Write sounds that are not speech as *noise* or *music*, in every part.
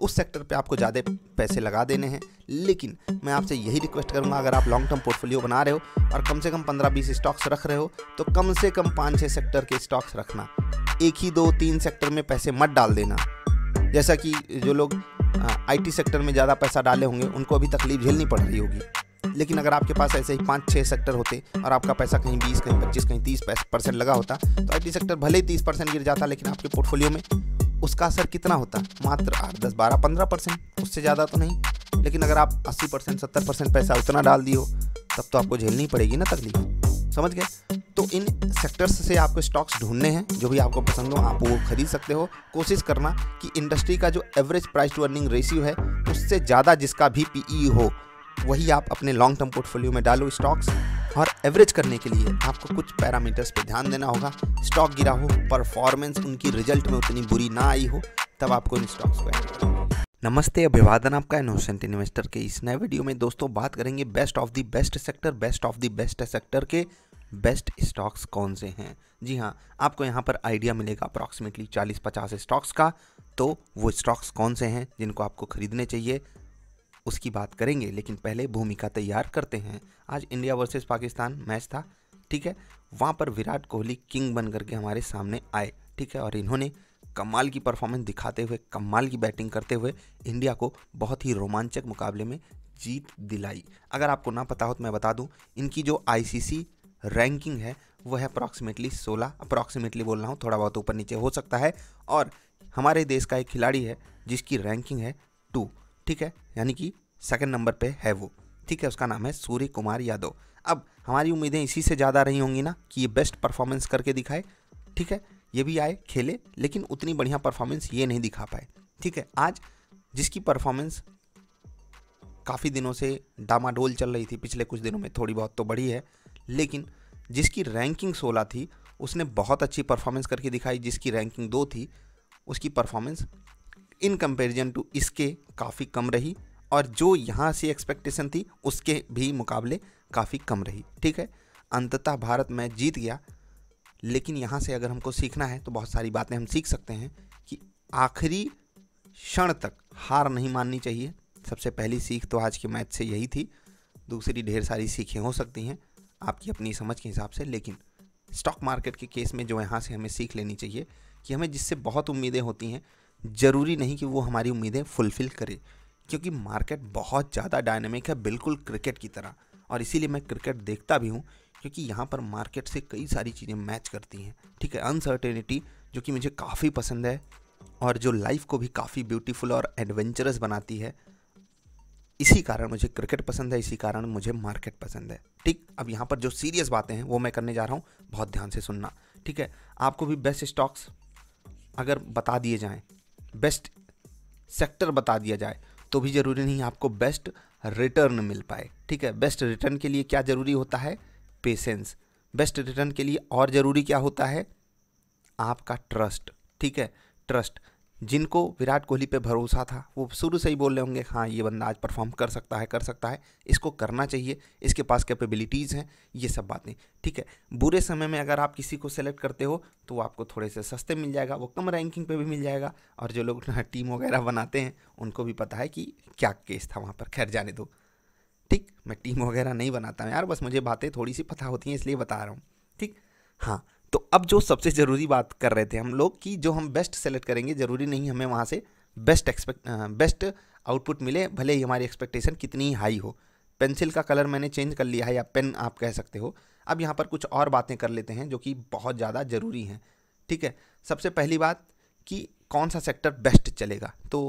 उस सेक्टर पे आपको ज़्यादा पैसे लगा देने हैं लेकिन मैं आपसे यही रिक्वेस्ट करूँगा अगर आप लॉन्ग टर्म पोर्टफोलियो बना रहे हो और कम से कम पंद्रह बीस स्टॉक्स रख रहे हो तो कम से कम पाँच छः सेक्टर के स्टॉक्स रखना एक ही दो तीन सेक्टर में पैसे मत डाल देना जैसा कि जो लोग आईटी सेक्टर में ज़्यादा पैसा डाले होंगे उनको अभी तकलीफ झेलनी पड़ रही होगी लेकिन अगर आपके पास ऐसे ही पाँच छः सेक्टर होते और आपका पैसा कहीं बीस कहीं पच्चीस कहीं तीस परसेंट लगा होता तो आई सेक्टर भले ही तीस परसेंट गिर जाता लेकिन आपके पोर्टफोलियो में उसका असर कितना होता मात्र आठ दस बारह पंद्रह परसेंट उससे ज़्यादा तो नहीं लेकिन अगर आप अस्सी परसेंट सत्तर परसेंट पैसा उतना डाल दियो तब तो आपको झेलनी पड़ेगी ना तकलीफ समझ गए तो इन सेक्टर्स से आपको स्टॉक्स ढूंढने हैं जो भी आपको पसंद हो आप वो खरीद सकते हो कोशिश करना कि इंडस्ट्री का जो average price to earning ratio है उससे ज़्यादा जिसका भी पीई e हो वही आप अपने लॉन्ग टर्म पोर्टफोलियो में डालो स्टॉक्स और एवरेज करने के लिए आपको कुछ पैरामीटर्स पर ध्यान देना होगा स्टॉक गिरा हो परफॉर्मेंस उनकी रिजल्ट में उतनी बुरी ना आई हो तब आपको इन स्टॉक्स को नमस्ते अभिवादन आपका इनोसेंट इन्वेस्टर के इस नए वीडियो में दोस्तों बात करेंगे best of the best sector best of the best sector के बेस्ट स्टॉक्स कौन से हैं जी हाँ आपको यहाँ पर आइडिया मिलेगा अप्रॉक्सीमेटली 40-50 स्टॉक्स का तो वो स्टॉक्स कौन से हैं जिनको आपको खरीदने चाहिए उसकी बात करेंगे लेकिन पहले भूमिका तैयार करते हैं आज इंडिया वर्सेस पाकिस्तान मैच था ठीक है वहाँ पर विराट कोहली किंग बन करके हमारे सामने आए ठीक है और इन्होंने कमाल की परफॉर्मेंस दिखाते हुए कमाल की बैटिंग करते हुए इंडिया को बहुत ही रोमांचक मुकाबले में जीत दिलाई अगर आपको ना पता हो तो मैं बता दूं इनकी जो आईसीसी रैंकिंग है वह है अप्रॉक्सीमेटली 16 अप्रॉक्सीमेटली बोल रहा हूँ थोड़ा बहुत ऊपर नीचे हो सकता है और हमारे देश का एक खिलाड़ी है जिसकी रैंकिंग है टू ठीक है यानी कि सेकंड नंबर पे है वो ठीक है उसका नाम है सूर्य कुमार यादव अब हमारी उम्मीदें इसी से ज़्यादा रही होंगी ना कि ये बेस्ट परफॉर्मेंस करके दिखाए ठीक है ये भी आए खेले लेकिन उतनी बढ़िया परफॉर्मेंस ये नहीं दिखा पाए ठीक है आज जिसकी परफॉर्मेंस काफ़ी दिनों से डामाडोल चल रही थी पिछले कुछ दिनों में थोड़ी बहुत तो बढ़ी है लेकिन जिसकी रैंकिंग सोलह थी उसने बहुत अच्छी परफॉर्मेंस करके दिखाई जिसकी रैंकिंग दो थी उसकी परफॉर्मेंस इन कंपैरिजन टू इसके काफ़ी कम रही और जो यहाँ से एक्सपेक्टेशन थी उसके भी मुकाबले काफ़ी कम रही ठीक है अंततः भारत मैच जीत गया लेकिन यहाँ से अगर हमको सीखना है तो बहुत सारी बातें हम सीख सकते हैं कि आखिरी क्षण तक हार नहीं माननी चाहिए सबसे पहली सीख तो आज के मैच से यही थी दूसरी ढेर सारी सीखें हो सकती हैं आपकी अपनी समझ के हिसाब से लेकिन स्टॉक मार्केट के केस में जो यहाँ से हमें सीख लेनी चाहिए कि हमें जिससे बहुत उम्मीदें होती हैं ज़रूरी नहीं कि वो हमारी उम्मीदें फुलफ़िल करे क्योंकि मार्केट बहुत ज़्यादा डायनेमिक है बिल्कुल क्रिकेट की तरह और इसीलिए मैं क्रिकेट देखता भी हूँ क्योंकि यहाँ पर मार्केट से कई सारी चीज़ें मैच करती हैं ठीक है अनसर्टेनिटी जो कि मुझे काफ़ी पसंद है और जो लाइफ को भी काफ़ी ब्यूटीफुल और एडवेंचरस बनाती है इसी कारण मुझे क्रिकेट पसंद है इसी कारण मुझे मार्केट पसंद है ठीक अब यहाँ पर जो सीरियस बातें हैं वो मैं करने जा रहा हूँ बहुत ध्यान से सुनना ठीक है आपको भी बेस्ट स्टॉक्स अगर बता दिए जाएँ बेस्ट सेक्टर बता दिया जाए तो भी ज़रूरी नहीं आपको बेस्ट रिटर्न मिल पाए ठीक है बेस्ट रिटर्न के लिए क्या ज़रूरी होता है पेशेंस बेस्ट रिटर्न के लिए और ज़रूरी क्या होता है आपका ट्रस्ट ठीक है ट्रस्ट जिनको विराट कोहली पे भरोसा था वो शुरू से ही बोल रहे होंगे हाँ ये बंदा आज परफॉर्म कर सकता है कर सकता है इसको करना चाहिए इसके पास कैपेबिलिटीज़ हैं ये सब बातें ठीक है बुरे समय में अगर आप किसी को सेलेक्ट करते हो तो वो आपको थोड़े से सस्ते मिल जाएगा वो कम रैंकिंग पे भी मिल जाएगा और जो लोग टीम *laughs* वगैरह बनाते हैं उनको भी पता है कि क्या केस था वहाँ पर खैर जाने दो ठीक मैं टीम वगैरह नहीं बनाता हूँ यार बस मुझे बातें थोड़ी सी पता होती हैं इसलिए बता रहा हूँ ठीक हाँ अब जो सबसे ज़रूरी बात कर रहे थे हम लोग कि जो हम बेस्ट सेलेक्ट करेंगे ज़रूरी नहीं हमें वहाँ से बेस्ट एक्सपेक्ट बेस्ट आउटपुट मिले भले ही हमारी एक्सपेक्टेशन कितनी ही हाई हो पेंसिल का कलर मैंने चेंज कर लिया है या पेन आप कह सकते हो अब यहाँ पर कुछ और बातें कर लेते हैं जो कि बहुत ज़्यादा ज़रूरी हैं ठीक है सबसे पहली बात कि कौन सा सेक्टर बेस्ट चलेगा तो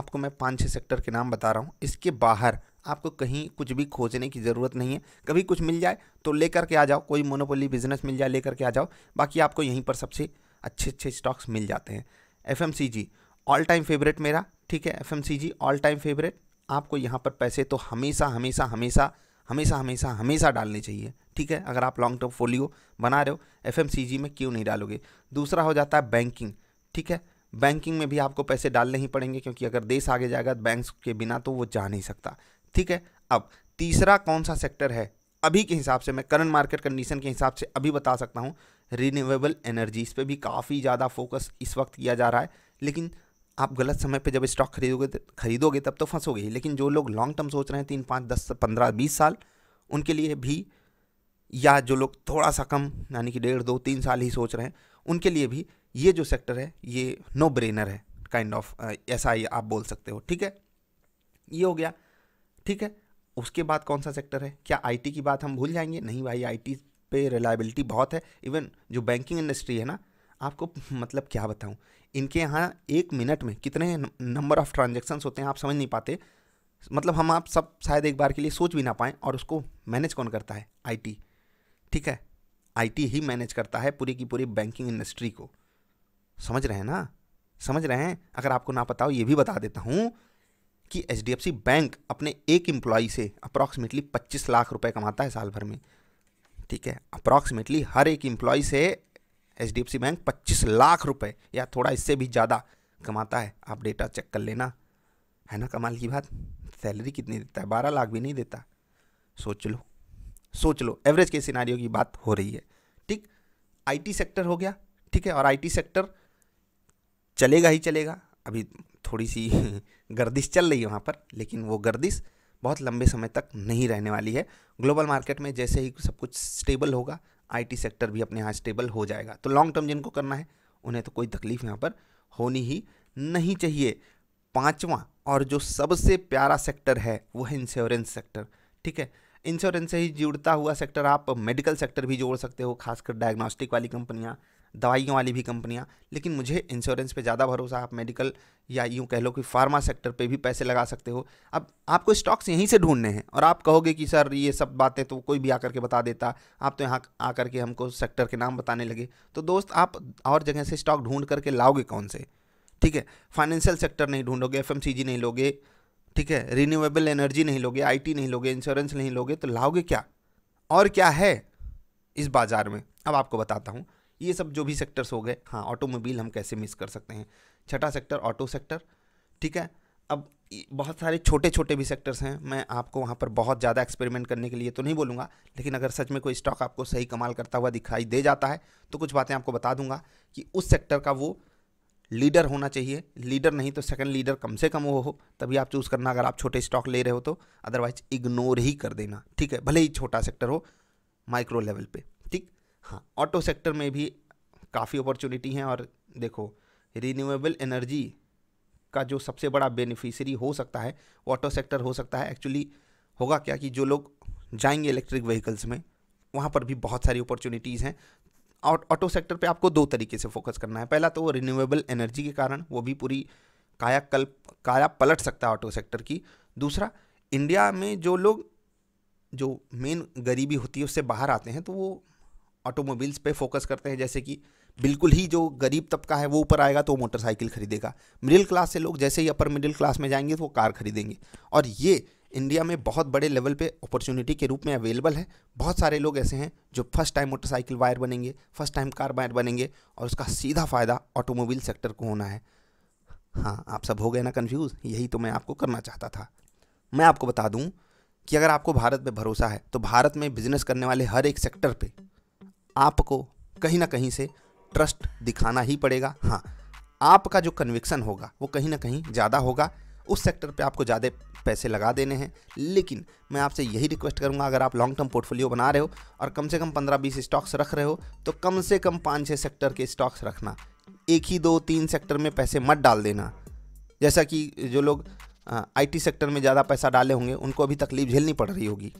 आपको मैं पाँच छः सेक्टर के नाम बता रहा हूँ इसके बाहर आपको कहीं कुछ भी खोजने की ज़रूरत नहीं है कभी कुछ मिल जाए तो लेकर के आ जाओ कोई मोनोपोली बिजनेस मिल जाए लेकर के आ जाओ बाकी आपको यहीं पर सबसे अच्छे अच्छे स्टॉक्स मिल जाते हैं एफ ऑल टाइम फेवरेट मेरा ठीक है एफ ऑल टाइम फेवरेट आपको यहाँ पर पैसे तो हमेशा हमेशा हमेशा हमेशा हमेशा हमेशा डालने चाहिए ठीक है अगर आप लॉन्ग टर्म फोलियो बना रहे हो एफ में क्यों नहीं डालोगे दूसरा हो जाता है बैंकिंग ठीक है बैंकिंग में भी आपको पैसे डालने ही पड़ेंगे क्योंकि अगर देश आगे जाएगा बैंक्स के बिना तो वो जा नहीं सकता ठीक है अब तीसरा कौन सा सेक्टर है अभी के हिसाब से मैं करंट मार्केट कंडीशन के हिसाब से अभी बता सकता हूँ रीन्यूएबल एनर्जी इस पर भी काफ़ी ज़्यादा फोकस इस वक्त किया जा रहा है लेकिन आप गलत समय पे जब स्टॉक खरीदोगे खरीदोगे तब तो फंसोगे ही लेकिन जो लोग लॉन्ग टर्म सोच रहे हैं तीन पाँच दस पंद्रह बीस साल उनके लिए भी या जो लोग थोड़ा सा कम यानी कि डेढ़ दो तीन साल ही सोच रहे हैं उनके लिए भी ये जो सेक्टर है ये नो ब्रेनर है काइंड ऑफ ऐसा ही आप बोल सकते हो ठीक है ये हो गया ठीक है उसके बाद कौन सा सेक्टर है क्या आईटी की बात हम भूल जाएंगे नहीं भाई आईटी पे रिलायबिलिटी बहुत है इवन जो बैंकिंग इंडस्ट्री है ना आपको मतलब क्या बताऊं इनके यहाँ एक मिनट में कितने नंबर ऑफ ट्रांजेक्शन्स होते हैं आप समझ नहीं पाते मतलब हम आप सब शायद एक बार के लिए सोच भी ना पाएँ और उसको मैनेज कौन करता है आईटी ठीक है आईटी ही मैनेज करता है पूरी की पूरी बैंकिंग इंडस्ट्री को समझ रहे हैं ना समझ रहे हैं अगर आपको ना पता हो ये भी बता देता हूँ कि एच बैंक अपने एक एम्प्लॉय से अप्रॉक्सीमेटली पच्चीस लाख रुपए कमाता है साल भर में ठीक है अप्रॉक्सीमेटली हर एक एम्प्लॉय से एच बैंक पच्चीस लाख रुपए या थोड़ा इससे भी ज़्यादा कमाता है आप डेटा चेक कर लेना है ना कमाल की बात सैलरी कितनी देता है बारह लाख भी नहीं देता सोच लो सोच लो एवरेज के सिनारियों की बात हो रही है ठीक आईटी सेक्टर हो गया ठीक है और आईटी सेक्टर चलेगा ही चलेगा अभी थोड़ी सी *laughs* गर्दिश चल रही है वहाँ पर लेकिन वो गर्दिश बहुत लंबे समय तक नहीं रहने वाली है ग्लोबल मार्केट में जैसे ही सब कुछ स्टेबल होगा आईटी सेक्टर भी अपने यहाँ स्टेबल हो जाएगा तो लॉन्ग टर्म जिनको करना है उन्हें तो कोई तकलीफ यहाँ पर होनी ही नहीं चाहिए पाँचवा और जो सबसे प्यारा सेक्टर है वो है इंश्योरेंस सेक्टर ठीक है इंश्योरेंस से ही जुड़ता हुआ सेक्टर आप मेडिकल सेक्टर भी जोड़ सकते हो खासकर डायग्नोस्टिक वाली कंपनियाँ दवाइयों वाली भी कंपनियाँ लेकिन मुझे इंश्योरेंस पे ज़्यादा भरोसा आप मेडिकल या यूँ कह लो कि फार्मा सेक्टर पे भी पैसे लगा सकते हो अब आपको स्टॉक्स यहीं से ढूंढने हैं और आप कहोगे कि सर ये सब बातें तो कोई भी आकर के बता देता आप तो यहाँ आकर के हमको सेक्टर के नाम बताने लगे तो दोस्त आप और जगह से स्टॉक ढूंढ करके लाओगे कौन से ठीक है फाइनेंशियल सेक्टर नहीं ढूंढोगे एफ नहीं लोगे ठीक है रिन्यूएबल एनर्जी नहीं लोगे आईटी नहीं लोगे इंश्योरेंस नहीं लोगे तो लाओगे क्या और क्या है इस बाज़ार में अब आपको बताता हूँ ये सब जो भी सेक्टर्स हो गए हाँ ऑटोमोबाइल हम कैसे मिस कर सकते हैं छठा सेक्टर ऑटो सेक्टर ठीक है अब बहुत सारे छोटे छोटे भी सेक्टर्स हैं मैं आपको वहाँ पर बहुत ज़्यादा एक्सपेरिमेंट करने के लिए तो नहीं बोलूँगा लेकिन अगर सच में कोई स्टॉक आपको सही कमाल करता हुआ दिखाई दे जाता है तो कुछ बातें आपको बता दूंगा कि उस सेक्टर का वो लीडर होना चाहिए लीडर नहीं तो सेकंड लीडर कम से कम वो हो तभी आप चूज़ करना अगर आप छोटे स्टॉक ले रहे हो तो अदरवाइज इग्नोर ही कर देना ठीक है भले ही छोटा सेक्टर हो माइक्रो लेवल पर हाँ ऑटो सेक्टर में भी काफ़ी अपॉर्चुनिटी हैं और देखो रीनबल एनर्जी का जो सबसे बड़ा बेनिफिशरी हो सकता है वो ऑटो सेक्टर हो सकता है एक्चुअली होगा क्या कि जो लोग जाएंगे इलेक्ट्रिक व्हीकल्स में वहाँ पर भी बहुत सारी अपॉर्चुनिटीज़ हैं और ऑटो सेक्टर पे आपको दो तरीके से फोकस करना है पहला तो वो रिन्यूएबल एनर्जी के कारण वो भी पूरी काया कल्प काया पलट सकता है ऑटो सेक्टर की दूसरा इंडिया में जो लोग जो मेन गरीबी होती है उससे बाहर आते हैं तो वो ऑटोमोबाइल्स पे फोकस करते हैं जैसे कि बिल्कुल ही जो गरीब तबका है वो ऊपर आएगा तो वो मोटरसाइकिल खरीदेगा मिडिल क्लास से लोग जैसे ही अपर मिडिल क्लास में जाएंगे तो वो कार खरीदेंगे और ये इंडिया में बहुत बड़े लेवल पे अपॉर्चुनिटी के रूप में अवेलेबल है बहुत सारे लोग ऐसे हैं जो फर्स्ट टाइम मोटरसाइकिल वायर बनेंगे फर्स्ट टाइम कार वायर बनेंगे और उसका सीधा फ़ायदा ऑटोमोबाइल सेक्टर को होना है हाँ आप सब हो गए ना कन्फ्यूज़ यही तो मैं आपको करना चाहता था मैं आपको बता दूँ कि अगर आपको भारत में भरोसा है तो भारत में बिजनेस करने वाले हर एक सेक्टर पर आपको कहीं ना कहीं से ट्रस्ट दिखाना ही पड़ेगा हाँ आपका जो कन्विक्सन होगा वो कहीं ना कहीं ज़्यादा होगा उस सेक्टर पे आपको ज़्यादा पैसे लगा देने हैं लेकिन मैं आपसे यही रिक्वेस्ट करूँगा अगर आप लॉन्ग टर्म पोर्टफोलियो बना रहे हो और कम से कम पंद्रह बीस स्टॉक्स रख रहे हो तो कम से कम पाँच छः सेक्टर के स्टॉक्स रखना एक ही दो तीन सेक्टर में पैसे मत डाल देना जैसा कि जो लोग आईटी सेक्टर में ज़्यादा पैसा डाले होंगे उनको अभी तकलीफ झेलनी पड़ रही होगी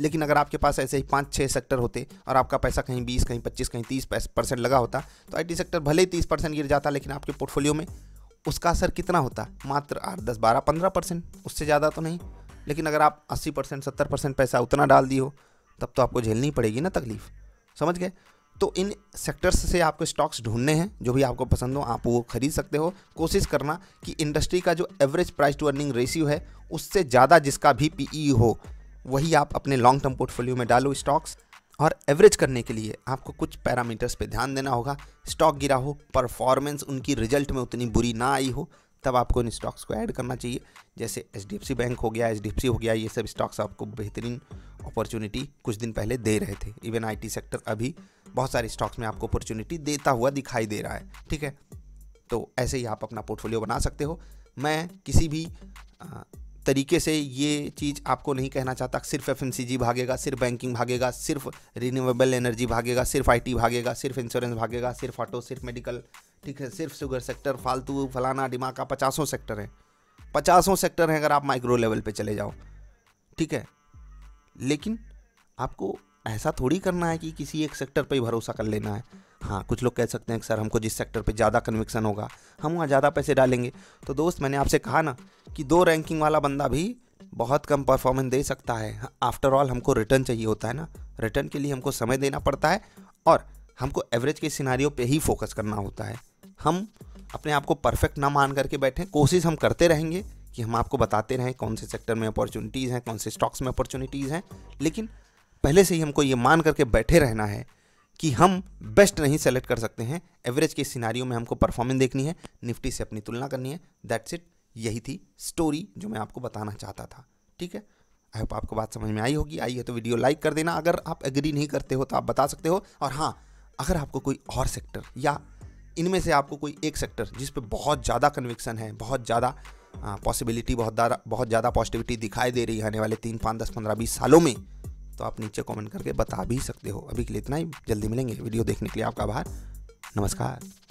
लेकिन अगर आपके पास ऐसे ही पाँच छः सेक्टर होते और आपका पैसा कहीं बीस कहीं पच्चीस कहीं तीस परसेंट लगा होता तो आईटी सेक्टर भले ही तीस परसेंट गिर जाता लेकिन आपके पोर्टफोलियो में उसका असर कितना होता मात्र आठ दस बारह पंद्रह परसेंट उससे ज़्यादा तो नहीं लेकिन अगर आप अस्सी परसेंट सत्तर परसेंट पैसा उतना डाल दिए हो तब तो आपको झेलनी पड़ेगी ना तकलीफ समझ गए तो इन सेक्टर्स से आपको स्टॉक्स ढूंढने हैं जो भी आपको पसंद हो आप वो खरीद सकते हो कोशिश करना कि इंडस्ट्री का जो average price to earning ratio है उससे ज़्यादा जिसका भी पीई e हो वही आप अपने लॉन्ग टर्म पोर्टफोलियो में डालो स्टॉक्स और एवरेज करने के लिए आपको कुछ पैरामीटर्स पे ध्यान देना होगा स्टॉक गिरा हो परफॉर्मेंस उनकी रिजल्ट में उतनी बुरी ना आई हो तब आपको इन स्टॉक्स को ऐड करना चाहिए जैसे एच बैंक हो गया एच हो गया ये सब स्टॉक्स आपको बेहतरीन अपॉर्चुनिटी कुछ दिन पहले दे रहे थे इवन आई सेक्टर अभी बहुत सारे स्टॉक्स में आपको अपॉर्चुनिटी देता हुआ दिखाई दे रहा है ठीक है तो ऐसे ही आप अपना पोर्टफोलियो बना सकते हो मैं किसी भी तरीके से ये चीज़ आपको नहीं कहना चाहता सिर्फ एफ भागेगा सिर्फ बैंकिंग भागेगा सिर्फ रिन्यूएबल एनर्जी भागेगा सिर्फ आईटी भागेगा सिर्फ इंश्योरेंस भागेगा सिर्फ ऑटो सिर्फ मेडिकल ठीक है सिर्फ शुगर सेक्टर फालतू फलाना दिमाग का पचासों सेक्टर हैं पचासों सेक्टर हैं अगर आप माइक्रो लेवल पर चले जाओ ठीक है लेकिन आपको ऐसा थोड़ी करना है कि किसी एक सेक्टर पर ही भरोसा कर लेना है हाँ कुछ लोग कह सकते हैं सर हमको जिस सेक्टर पर ज़्यादा कन्विक्सन होगा हम वहाँ ज़्यादा पैसे डालेंगे तो दोस्त मैंने आपसे कहा ना कि दो रैंकिंग वाला बंदा भी बहुत कम परफॉर्मेंस दे सकता है आफ्टर ऑल हमको रिटर्न चाहिए होता है ना रिटर्न के लिए हमको समय देना पड़ता है और हमको एवरेज के सिनारियों पे ही फोकस करना होता है हम अपने आप को परफेक्ट ना मान करके बैठें कोशिश हम करते रहेंगे कि हम आपको बताते रहें कौन से सेक्टर में अपॉर्चुनिटीज़ हैं कौन से स्टॉक्स में अपॉर्चुनिटीज़ हैं लेकिन पहले से ही हमको ये मान करके बैठे रहना है कि हम बेस्ट नहीं सेलेक्ट कर सकते हैं एवरेज के सिनारियों में हमको परफॉर्मेंस देखनी है निफ्टी से अपनी तुलना करनी है दैट्स इट यही थी स्टोरी जो मैं आपको बताना चाहता था ठीक है आई होप आपको बात समझ में आई होगी आई है तो वीडियो लाइक कर देना अगर आप एग्री नहीं करते हो तो आप बता सकते हो और हाँ अगर आपको कोई और सेक्टर या इनमें से आपको कोई एक सेक्टर जिस पर बहुत ज़्यादा कन्विक्सन है बहुत ज़्यादा पॉसिबिलिटी हाँ, बहुत ज़्यादा बहुत ज़्यादा पॉजिटिविटी दिखाई दे रही है आने वाले तीन पाँच दस पंद्रह बीस सालों में तो आप नीचे कमेंट करके बता भी सकते हो अभी के लिए इतना ही जल्दी मिलेंगे वीडियो देखने के लिए आपका आभार नमस्कार